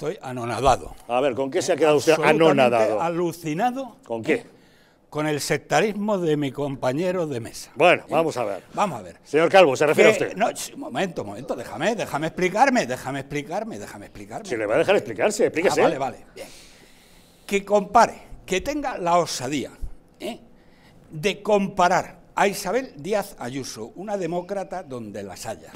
Estoy anonadado. A ver, ¿con qué se ha quedado usted anonadado? alucinado. ¿Con qué? Con el sectarismo de mi compañero de mesa. Bueno, ¿Eh? vamos a ver. Vamos a ver. Señor Calvo, ¿se refiere a eh, usted? No, un momento, un momento, déjame, déjame explicarme, déjame explicarme, déjame explicarme. Si le va a dejar explicarse, ah, explíquese. Ah, vale, vale, bien. Que compare, que tenga la osadía ¿eh? de comparar a Isabel Díaz Ayuso, una demócrata donde las haya,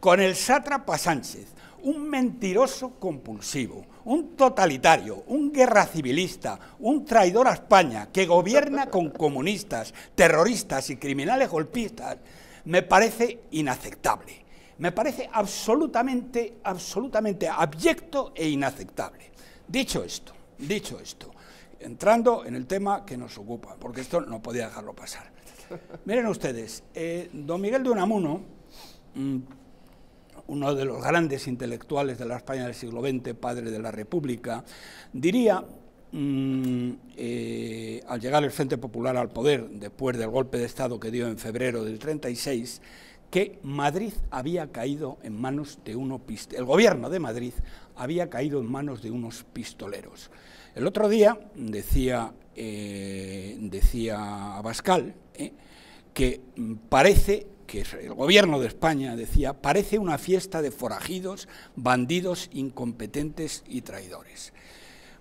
con el sátrapa Sánchez, un mentiroso compulsivo, un totalitario, un guerra civilista, un traidor a España que gobierna con comunistas, terroristas y criminales golpistas, me parece inaceptable. Me parece absolutamente, absolutamente abyecto e inaceptable. Dicho esto, dicho esto, entrando en el tema que nos ocupa, porque esto no podía dejarlo pasar. Miren ustedes, eh, don Miguel de Unamuno... Mm, uno de los grandes intelectuales de la España del siglo XX, padre de la República, diría mm, eh, al llegar el Frente Popular al poder, después del golpe de Estado que dio en febrero del 36, que Madrid había caído en manos de uno el gobierno de Madrid había caído en manos de unos pistoleros. El otro día decía, eh, decía Abascal eh, que mm, parece que el gobierno de España decía, parece una fiesta de forajidos, bandidos, incompetentes y traidores.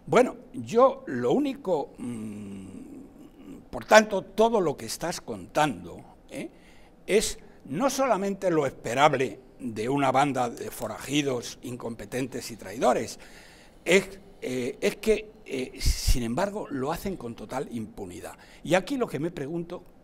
Bueno, yo lo único, mm, por tanto, todo lo que estás contando ¿eh? es no solamente lo esperable de una banda de forajidos, incompetentes y traidores, es, eh, que, eh, sin embargo, lo hacen con total impunidad. Y aquí lo que me pregunto,